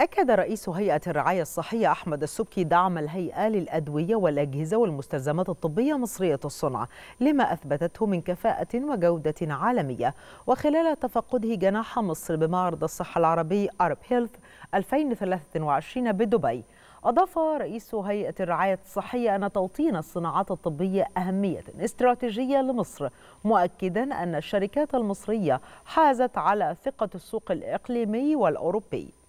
أكد رئيس هيئة الرعاية الصحية أحمد السبكي دعم الهيئة للأدوية والأجهزة والمستلزمات الطبية مصرية الصنع لما أثبتته من كفاءة وجودة عالمية وخلال تفقده جناح مصر بمعرض الصحة العربي أرب هيلث 2023 بدبي أضاف رئيس هيئة الرعاية الصحية أن توطين الصناعات الطبية أهمية استراتيجية لمصر مؤكدا أن الشركات المصرية حازت على ثقة السوق الإقليمي والأوروبي